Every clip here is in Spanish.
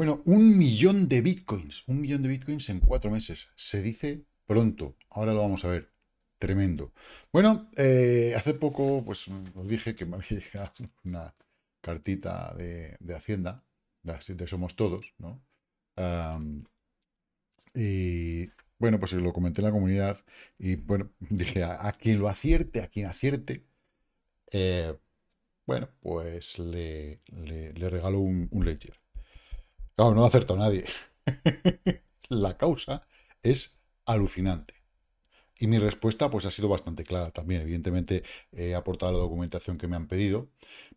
Bueno, un millón de bitcoins, un millón de bitcoins en cuatro meses. Se dice pronto, ahora lo vamos a ver. Tremendo. Bueno, eh, hace poco pues os dije que me había llegado una cartita de, Hacienda, de, Somos Todos, ¿no? y bueno, pues lo comenté en la comunidad y bueno, dije a, quien lo acierte, a quien acierte, eh, bueno, pues le, le, regalo un, un ledger no lo acertó nadie. la causa es alucinante. Y mi respuesta pues ha sido bastante clara también. Evidentemente he aportado la documentación que me han pedido,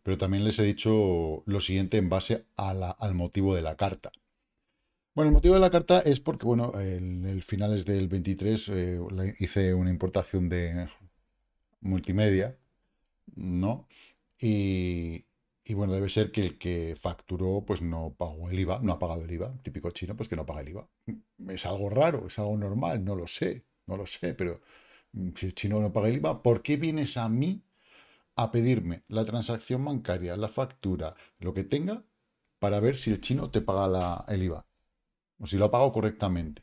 pero también les he dicho lo siguiente en base al motivo de la carta. Bueno, el motivo de la carta es porque, bueno, en el, finales del 23 eh, hice una importación de multimedia, ¿no? Y, y bueno, debe ser que el que facturó pues no pagó el IVA, no ha pagado el IVA, típico chino, pues que no paga el IVA. Mm, es algo raro, es algo normal, no lo sé, no lo sé, pero mm, si el chino no paga el IVA, ¿por qué vienes a mí a pedirme la transacción bancaria, la factura, lo que tenga, para ver si el chino te paga el IVA? O si lo ha pagado correctamente.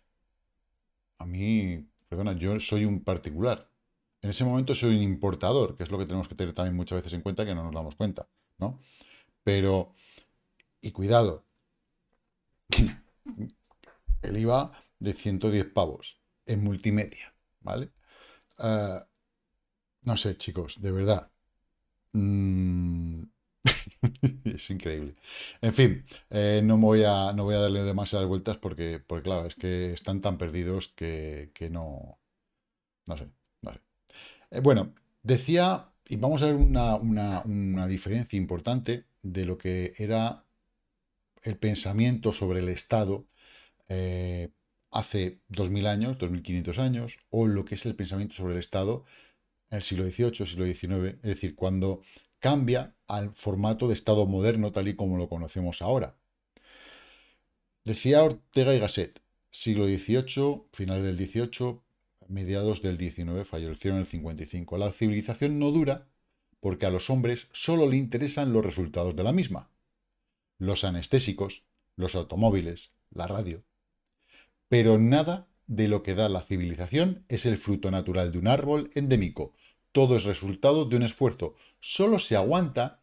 A mí, perdona, yo soy un particular. En ese momento soy un importador, que es lo que tenemos que tener también muchas veces en cuenta que no nos damos cuenta. ¿no? Pero, y cuidado, el IVA de 110 pavos en multimedia, ¿vale? Ah, no sé, chicos, de verdad. Mm, es increíble. En fin, eh, no, voy a, no voy a darle demasiadas vueltas porque, porque claro, es que están tan perdidos que, no... No sé, no sé. Eh, bueno, decía y vamos a ver una, diferencia importante de lo que era el pensamiento sobre el Estado eh, hace 2.000 años, 2.500 años, o lo que es el pensamiento sobre el Estado en el siglo XVIII, siglo XIX, es decir, cuando cambia al formato de Estado moderno tal y como lo conocemos ahora. Decía Ortega y Gasset, siglo XVIII, finales del XVIII, mediados del 19, fallecieron el 55. La civilización no dura porque a los hombres solo le interesan los resultados de la misma. Los anestésicos, los automóviles, la radio. Pero nada de lo que da la civilización es el fruto natural de un árbol endémico. Todo es resultado de un esfuerzo. Solo se aguanta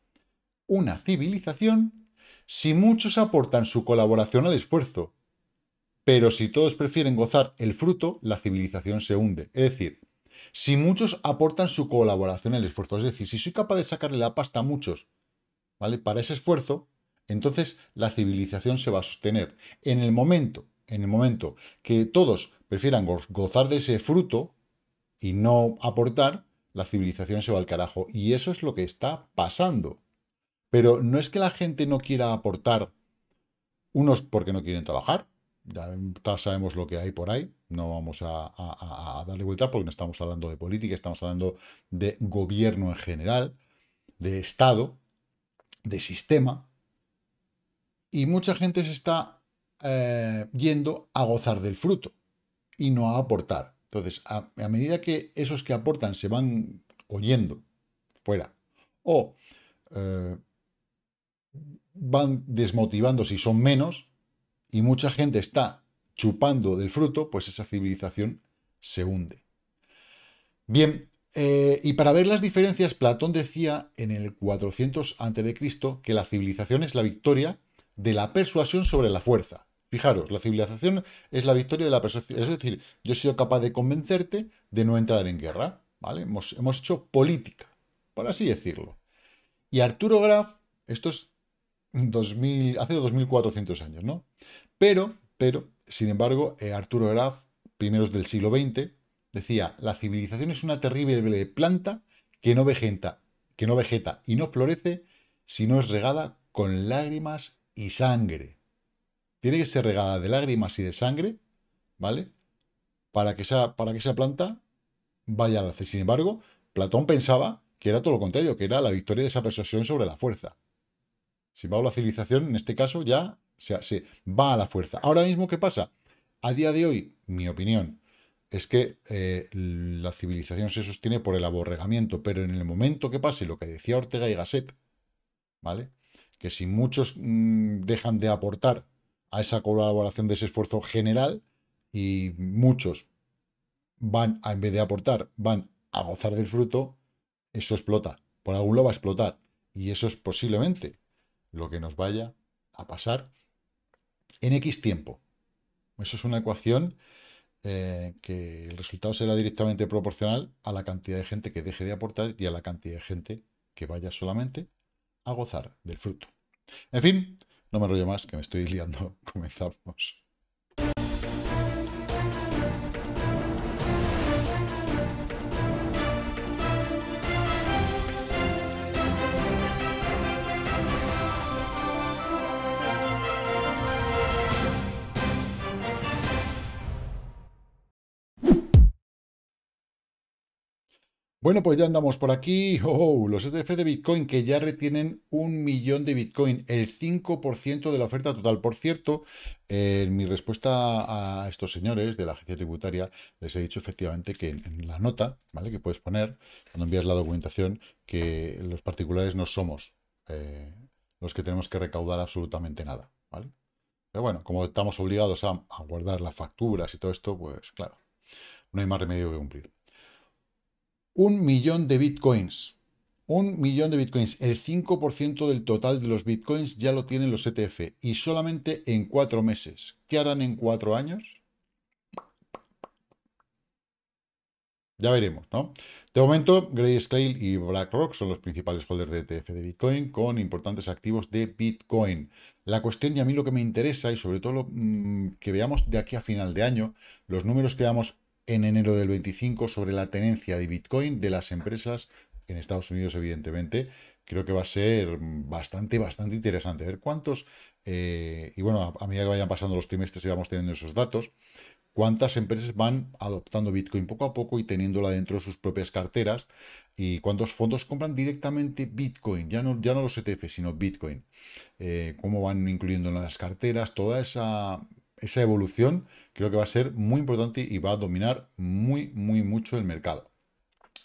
una civilización si muchos aportan su colaboración al esfuerzo pero si todos prefieren gozar el fruto, la civilización se hunde. Es decir, si muchos aportan su colaboración el esfuerzo, es decir, si soy capaz de sacarle la pasta a muchos, ¿vale? Para ese esfuerzo, entonces la civilización se va a sostener. En el momento, en el momento que todos prefieran gozar de ese fruto y no aportar, la civilización se va al carajo. Y eso es lo que está pasando. Pero no es que la gente no quiera aportar, unos porque no quieren trabajar, ya sabemos lo que hay por ahí, no vamos a, darle vuelta porque no estamos hablando de política, estamos hablando de gobierno en general, de Estado, de sistema, y mucha gente se está eh, yendo a gozar del fruto y no a aportar. Entonces, a, medida que esos que aportan se van oyendo fuera o eh, van desmotivando si son menos, y mucha gente está chupando del fruto, pues esa civilización se hunde. Bien, eh, y para ver las diferencias, Platón decía en el 400 a.C. que la civilización es la victoria de la persuasión sobre la fuerza. Fijaros, la civilización es la victoria de la persuasión. Es decir, yo he sido capaz de convencerte de no entrar en guerra. ¿vale? Hemos, hemos hecho política, por así decirlo. Y Arturo Graf, esto es 2000, hace 2.400 años, ¿no? Pero, pero, sin embargo, eh, Arturo Graf, primeros del siglo XX, decía, la civilización es una terrible planta que no vegeta, que no vegeta y no florece si no es regada con lágrimas y sangre. Tiene que ser regada de lágrimas y de sangre, ¿vale? Para que esa, para que planta vaya a Sin embargo, Platón pensaba que era todo lo contrario, que era la victoria de esa persuasión sobre la fuerza. Si va a la civilización, en este caso ya se, se va a la fuerza. Ahora mismo, ¿qué pasa? A día de hoy, mi opinión, es que eh, la civilización se sostiene por el aborregamiento, pero en el momento que pase lo que decía Ortega y Gasset, ¿vale? Que si muchos mm, dejan de aportar a esa colaboración de ese esfuerzo general y muchos van, en vez de aportar, van a gozar del fruto, eso explota. Por algún lado va a explotar. Y eso es posiblemente lo que nos vaya a pasar en X tiempo. Eso es una ecuación eh, que el resultado será directamente proporcional a la cantidad de gente que deje de aportar y a la cantidad de gente que vaya solamente a gozar del fruto. En fin, no me rollo más, que me estoy liando. Comenzamos. Bueno, pues ya andamos por aquí. Oh, oh los ETF de Bitcoin que ya retienen un millón de Bitcoin, el 5% de la oferta total. Por cierto, eh, en mi respuesta a estos señores de la agencia tributaria, les he dicho efectivamente que en, la nota, ¿vale? Que puedes poner cuando envías la documentación, que los particulares no somos eh, los que tenemos que recaudar absolutamente nada, ¿vale? Pero bueno, como estamos obligados a guardar las facturas y todo esto, pues claro, no hay más remedio que cumplir un millón de bitcoins. Un millón de bitcoins. El 5% del total de los bitcoins ya lo tienen los ETF y solamente en cuatro meses. ¿Qué harán en cuatro años? Ya veremos, ¿no? De momento, Grayscale y BlackRock son los principales holders de ETF de Bitcoin con importantes activos de Bitcoin. La cuestión y a mí lo que me interesa y sobre todo lo mm, que veamos de aquí a final de año, los números que veamos en enero del 25 sobre la tenencia de Bitcoin de las empresas en Estados Unidos, evidentemente. Creo que va a ser bastante, bastante interesante. ver cuántos, eh, y bueno, a, medida que vayan pasando los trimestres y vamos teniendo esos datos, cuántas empresas van adoptando Bitcoin poco a poco y teniéndola dentro de sus propias carteras y cuántos fondos compran directamente Bitcoin, ya no, ya no los ETF, sino Bitcoin. Eh, cómo van incluyendo en las carteras, toda esa esa evolución creo que va a ser muy importante y va a dominar muy, muy mucho el mercado.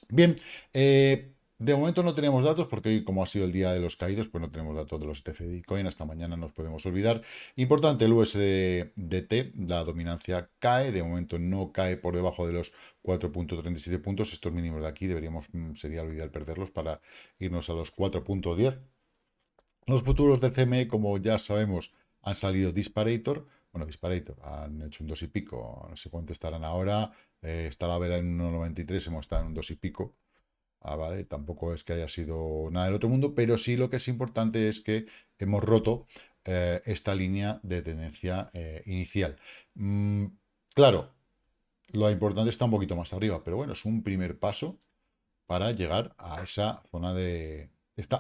Bien, eh, de momento no tenemos datos porque hoy, como ha sido el día de los caídos, pues no tenemos datos de los ETF de Bitcoin. Hasta mañana nos podemos olvidar. Importante, el USDT, la dominancia cae. De momento no cae por debajo de los 4.37 puntos. Estos mínimos de aquí deberíamos, mm, sería lo ideal perderlos para irnos a los 4.10. Los futuros de CME, como ya sabemos, han salido disparator bueno, disparadito, han hecho un dos y pico, no sé cuánto estarán ahora, eh, está la vela en 1,93, hemos estado en un dos y pico, ah, ¿vale? Tampoco es que haya sido nada del otro mundo, pero sí lo que es importante es que hemos roto eh, esta línea de tendencia eh, inicial. Mm, claro, lo importante está un poquito más arriba, pero bueno, es un primer paso para llegar a esa zona de...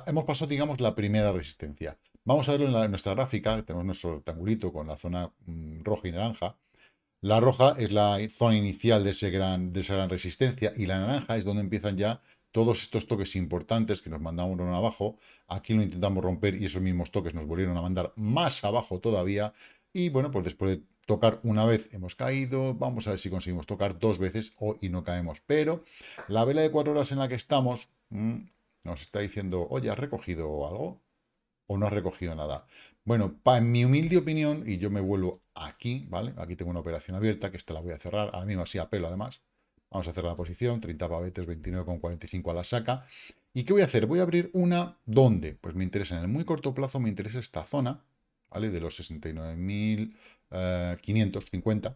hemos pasado, digamos, la primera resistencia. Vamos a verlo en, nuestra gráfica, tenemos nuestro rectangulito con la zona mm, roja y naranja. La roja es la zona inicial de, esa gran resistencia y la naranja es donde empiezan ya todos estos toques importantes que nos mandaron abajo. Aquí lo intentamos romper y esos mismos toques nos volvieron a mandar más abajo todavía. Y bueno, pues después de tocar una vez hemos caído, vamos a ver si conseguimos tocar dos veces o, y no caemos. Pero la vela de cuatro horas en la que estamos mm, nos está diciendo, oye, ¿has recogido algo? o no ha recogido nada. Bueno, para mi humilde opinión, y yo me vuelvo aquí, ¿vale? Aquí tengo una operación abierta, que esta la voy a cerrar, ahora mismo así a pelo además. Vamos a cerrar la posición, 30 pavetes, 29,45 a la saca. ¿Y qué voy a hacer? Voy a abrir una, ¿dónde? Pues me interesa en el muy corto plazo, me interesa esta zona, ¿vale? De los 69.550, eh,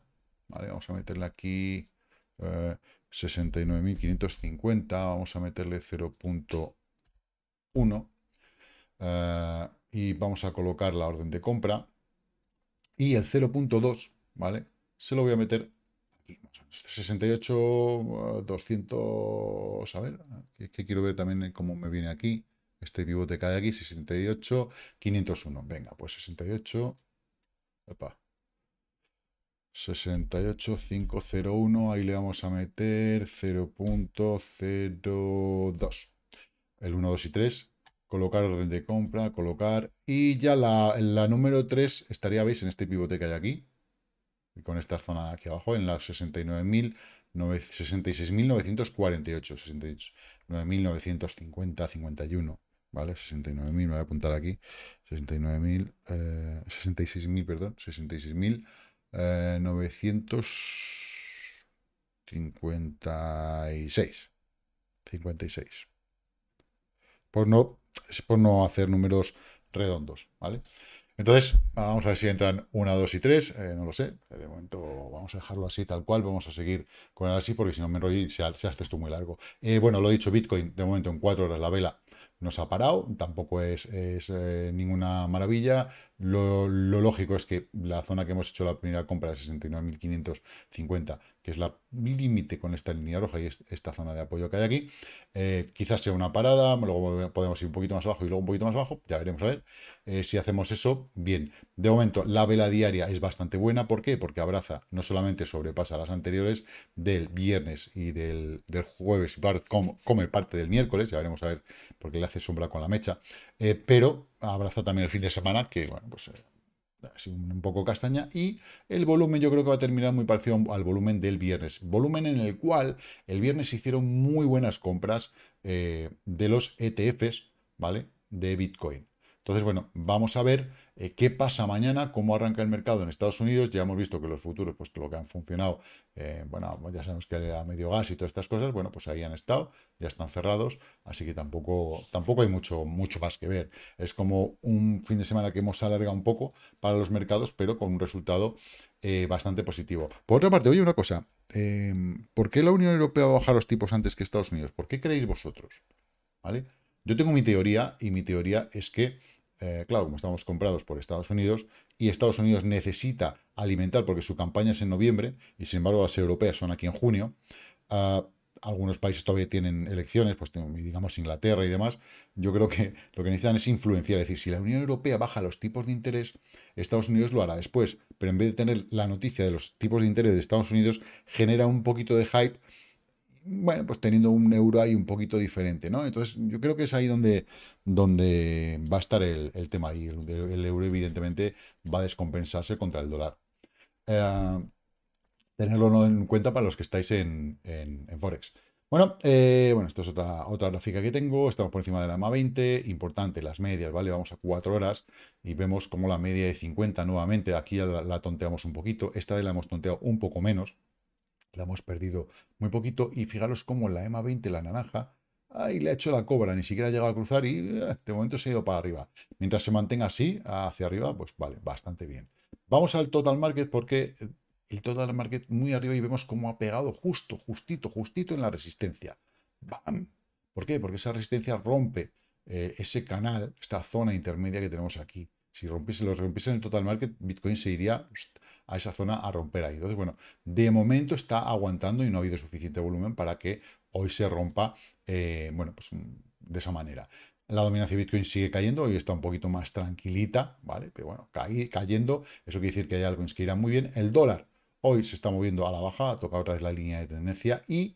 ¿vale? Vamos a meterle aquí 69.550, eh, vamos a meterle 0.1, eh, y vamos a colocar la orden de compra. Y el 0.2, ¿vale? Se lo voy a meter aquí. 68, 200, eh, a ver, es que quiero ver también cómo me viene aquí. Este pivote cae aquí, 68, 501. Venga, pues 68, 68 68501, ahí le vamos a meter 0.02. El 1, 2 y 3 colocar orden de compra, colocar, y ya la, la número 3 estaría, veis, en este pivote que hay aquí, y con esta zona aquí abajo, en la 69.000, 66.948, 69.950, 51, ¿vale? 69.000, me voy a apuntar aquí, 69.000, 66.000, eh, perdón, 66.956, 56. Pues no, es por no hacer números redondos, ¿vale? Entonces, vamos a ver si entran 1, 2 y 3, eh, no lo sé, de momento vamos a dejarlo así tal cual, vamos a seguir con el así porque si no me enrollo y se, hace esto muy largo. Eh, bueno, lo he dicho, Bitcoin de momento en 4 horas la vela nos ha parado, tampoco es, eh, ninguna maravilla, lo, lógico es que la zona que hemos hecho la primera compra de 69.550 que es la límite con esta línea roja y esta zona de apoyo que hay aquí. Eh, quizás sea una parada, luego podemos ir un poquito más abajo y luego un poquito más abajo, ya veremos a ver eh, si hacemos eso bien. De momento, la vela diaria es bastante buena, ¿por qué? Porque abraza, no solamente sobrepasa las anteriores del viernes y del, jueves, como, come parte del miércoles, ya veremos a ver, porque le hace sombra con la mecha, eh, pero abraza también el fin de semana, que bueno, pues un poco castaña, y el volumen yo creo que va a terminar muy parecido al volumen del viernes, volumen en el cual el viernes hicieron muy buenas compras eh, de los ETFs, ¿vale? De Bitcoin. Entonces, bueno, vamos a ver eh, qué pasa mañana, cómo arranca el mercado en Estados Unidos. Ya hemos visto que los futuros, pues lo que han funcionado, eh, bueno, ya sabemos que era medio gas y todas estas cosas, bueno, pues ahí han estado, ya están cerrados, así que tampoco, tampoco hay mucho, mucho más que ver. Es como un fin de semana que hemos alargado un poco para los mercados, pero con un resultado eh, bastante positivo. Por otra parte, oye, una cosa, em, ¿por qué la Unión Europea va a bajar los tipos antes que Estados Unidos? ¿Por qué creéis vosotros? ¿Vale? Yo tengo mi teoría y mi teoría es que eh, claro, como estamos comprados por Estados Unidos, y Estados Unidos necesita alimentar, porque su campaña es en noviembre, y sin embargo las europeas son aquí en junio, ah, algunos países todavía tienen elecciones, pues digamos Inglaterra y demás, yo creo que lo que necesitan es influenciar, es decir, si la Unión Europea baja los tipos de interés, Estados Unidos lo hará después, pero en vez de tener la noticia de los tipos de interés de Estados Unidos, genera un poquito de hype bueno, pues teniendo un euro ahí un poquito diferente, ¿no? Entonces, yo creo que es ahí donde, donde va a estar el, tema. Y el, euro, evidentemente, va a descompensarse contra el dólar. Eh, tenerlo en cuenta para los que estáis en, Forex. Bueno, eh, bueno, esto es otra, otra gráfica que tengo. Estamos por encima de la ma 20. Importante, las medias, ¿vale? Vamos a 4 horas y vemos como la media de 50 nuevamente. Aquí la, tonteamos un poquito. Esta de la hemos tonteado un poco menos, la hemos perdido muy poquito y fijaros cómo la EMA 20, la naranja, ahí le ha hecho la cobra, ni siquiera ha llegado a cruzar y eh, de momento se ha ido para arriba. Mientras se mantenga así, hacia arriba, pues vale, bastante bien. Vamos al total market porque eh, el total market muy arriba y vemos cómo ha pegado justo, justito, justito en la resistencia. ¡Bam! ¿Por qué? Porque esa resistencia rompe eh, ese canal, esta zona intermedia que tenemos aquí. Si rompiese, los rompiese en el total market, Bitcoin se iría a esa zona a romper ahí. Entonces, bueno, de momento está aguantando y no ha habido suficiente volumen para que hoy se rompa, eh, bueno, pues mm, de esa manera. La dominancia de Bitcoin sigue cayendo, hoy está un poquito más tranquilita, ¿vale? Pero bueno, cayendo, eso quiere decir que hay algo que irá muy bien. El dólar hoy se está moviendo a la baja, ha tocado otra vez la línea de tendencia y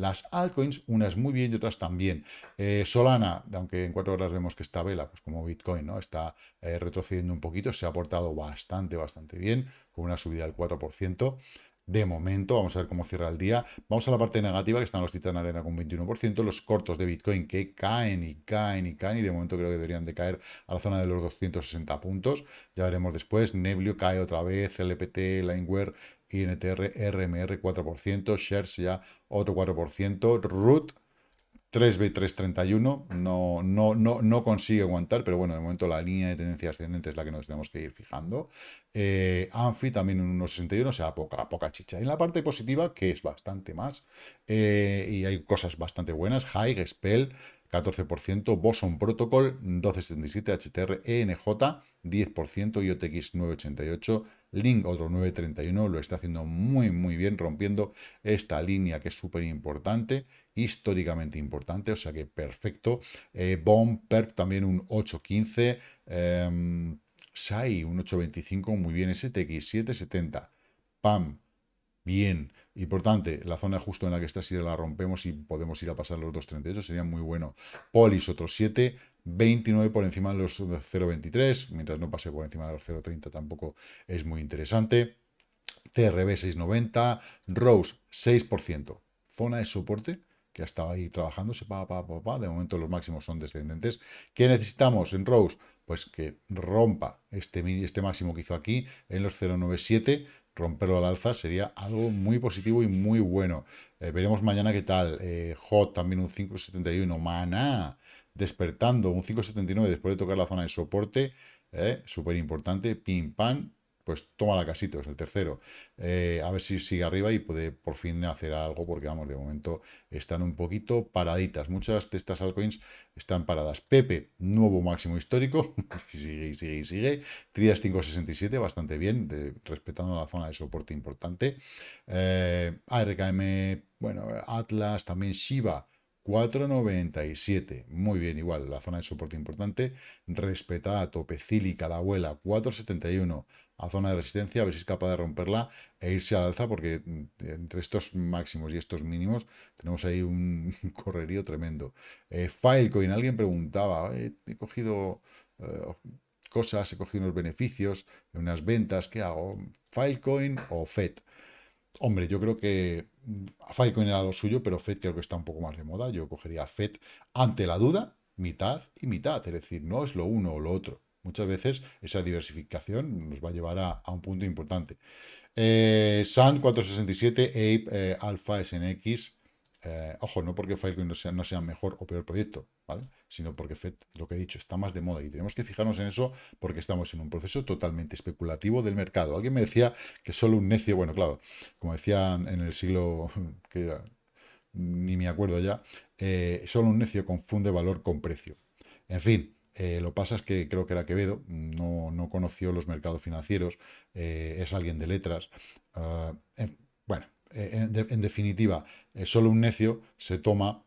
las altcoins, unas muy bien y otras también. Eh, Solana, aunque en cuatro horas vemos que esta vela, pues como Bitcoin, ¿no? Está eh, retrocediendo un poquito, se ha portado bastante, bastante bien, con una subida del 4%. De momento, vamos a ver cómo cierra el día. Vamos a la parte negativa, que están los Titan Arena con 21%, los cortos de Bitcoin que caen y caen y caen, y de momento creo que deberían de caer a la zona de los 260 puntos. Ya veremos después. Neblio cae otra vez, LPT, Lineware, INTR, RMR 4%, Shares ya otro 4%, Root 3B331, no, no, no, no consigue aguantar, pero bueno, de momento la línea de tendencia ascendente es la que nos tenemos que ir fijando. Eh, Anfi también un 1,61, o sea, poca, poca chicha. En la parte positiva, que es bastante más, eh, y hay cosas bastante buenas, High, Spell, 14%, Boson Protocol 1277, HTR, ENJ 10%, IOTX 988, Link otro 931, lo está haciendo muy muy bien, rompiendo esta línea que es súper importante, históricamente importante, o sea que perfecto. Eh, Bomb, PERP también un 815, em, SAI un 825, muy bien, STX 770, PAM, bien. Importante, la zona justo en la que está, si la rompemos y podemos ir a pasar los 2.38, sería muy bueno. Polis, otros 7, 29 por encima de los 0.23, mientras no pase por encima de los 0.30 tampoco es muy interesante. TRB 6.90, Rose 6%, zona de soporte que ha estado ahí trabajándose, se de momento los máximos son descendentes. ¿Qué necesitamos en Rose? Pues que rompa este, este máximo que hizo aquí en los 097 romperlo al alza sería algo muy positivo y muy bueno. Eh, veremos mañana qué tal. Eh, Hot también un 5,71. Maná despertando un 5,79 después de tocar la zona de soporte. Eh, Súper importante. Pim, pam pues toma la casito, es el tercero. Eh, a ver si sigue arriba y puede por fin hacer algo, porque vamos, de momento están un poquito paraditas. Muchas de estas altcoins están paradas. Pepe, nuevo máximo histórico, sigue y sigue y sigue. Trias 567, bastante bien, respetando la zona de soporte importante. Eh, ARKM, bueno, Atlas, también Shiba. 4,97. Muy bien, igual, la zona de soporte importante. Respetada, topecílica, la abuela, 4,71 a zona de resistencia, a ver si es capaz de romperla e irse al alza, porque mm, entre estos máximos y estos mínimos tenemos ahí un correrío tremendo. Eh, Filecoin, alguien preguntaba, he cogido eh, cosas, he cogido unos beneficios, unas ventas, ¿qué hago? ¿Filecoin o FED? Hombre, yo creo que mm, Filecoin era lo suyo, pero FED creo que está un poco más de moda. Yo cogería FED ante la duda, mitad y mitad, es decir, no es lo uno o lo otro. Muchas veces esa diversificación nos va a llevar a, un punto importante. Eh, SAN 467, Ape, eh, Alpha, SNX. Eh, ojo, no porque Filecoin no sea, no sea mejor o peor proyecto, ¿vale? Sino porque FED, lo que he dicho, está más de moda y tenemos que fijarnos en eso porque estamos en un proceso totalmente especulativo del mercado. Alguien me decía que solo un necio, bueno, claro, como decían en el siglo que ni me acuerdo ya, eh, solo un necio confunde valor con precio. En fin, eh, lo pasa es que creo que era Quevedo, no, conoció los mercados financieros, eh, es alguien de letras. Ah, bueno, eh, en, definitiva, solo un necio se toma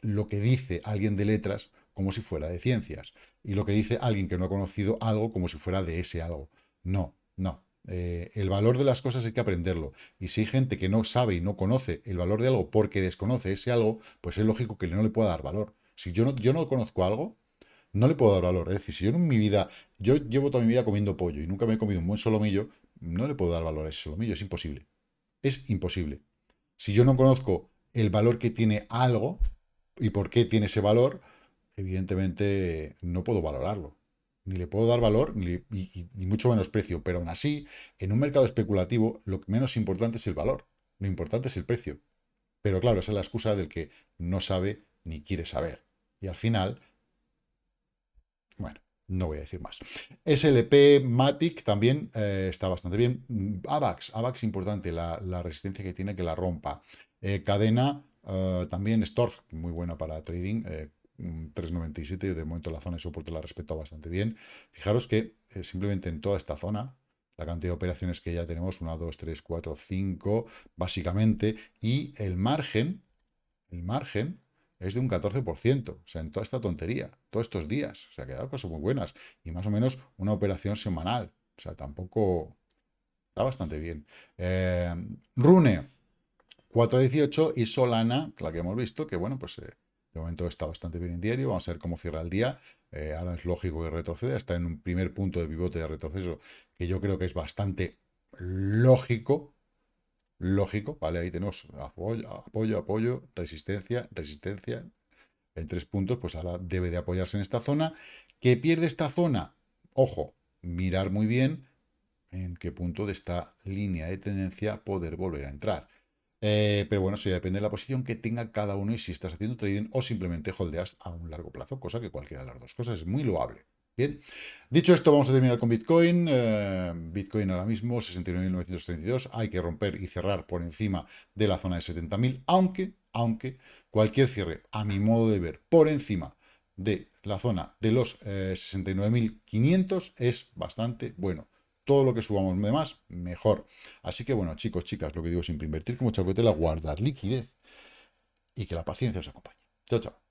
lo que dice alguien de letras como si fuera de ciencias y lo que dice alguien que no ha conocido algo como si fuera de ese algo. No, no, el valor de las cosas hay que aprenderlo. Y si hay gente que no sabe y no conoce el valor de algo porque desconoce ese algo, pues es lógico que no le pueda dar valor. Si yo no, yo no conozco algo, no le puedo dar valor. Es decir, si yo en mi vida, yo llevo toda mi vida comiendo pollo y nunca me he comido un buen solomillo, no le puedo dar valor a ese solomillo, es imposible. Es imposible. Si yo no conozco el valor que tiene algo y por qué tiene ese valor, evidentemente no puedo valorarlo. Ni le puedo dar valor, ni, mucho menos precio. Pero aún así, en un mercado especulativo, lo menos importante es el valor. Lo importante es el precio. Pero claro, esa es la excusa del que no sabe ni quiere saber. Y al final, bueno, no voy a decir más. SLP Matic también eh, está bastante bien. Mm, AVAX, AVAX importante, la, resistencia que tiene que la rompa. Eh, cadena, eh, también Storz, muy buena para trading. 3.97, mm, de momento la zona de soporte la respeto bastante bien. Fijaros que simplemente en toda esta zona, la cantidad de operaciones que ya tenemos, 1, 2, 3, 4, 5, básicamente, y el margen, el margen, es de un 14%, o sea, en toda esta tontería, todos estos días, o sea, que quedado cosas muy buenas, y más o menos una operación semanal, o sea, tampoco está bastante bien. Eh, Rune, 4.18 y Solana, la que hemos visto, que bueno, pues eh, de momento está bastante bien en diario, vamos a ver cómo cierra el día, eh, ahora es lógico que retroceda, está en un primer punto de pivote de retroceso que yo creo que es bastante lógico, lógico, ¿vale? Ahí tenemos apoyo, apoyo, apoyo, resistencia, resistencia, en tres puntos, pues ahora debe de apoyarse en esta zona. ¿Que pierde esta zona? Ojo, mirar muy bien en qué punto de esta línea de tendencia poder volver a entrar. Eh, pero bueno, eso ya depende de la posición que tenga cada uno y si estás haciendo trading o simplemente holdeas a un largo plazo, cosa que cualquiera de las dos cosas es muy loable. Bien, dicho esto, vamos a terminar con Bitcoin. Eh, Bitcoin ahora mismo, 69.932. Hay que romper y cerrar por encima de la zona de 70.000, aunque, aunque cualquier cierre, a mi modo de ver, por encima de la zona de los 69.500 eh, es bastante bueno. Todo lo que subamos de más, mejor. Así que bueno, chicos, chicas, lo que digo siempre, invertir como chacotela, guardar liquidez y que la paciencia os acompañe. Chao, chao.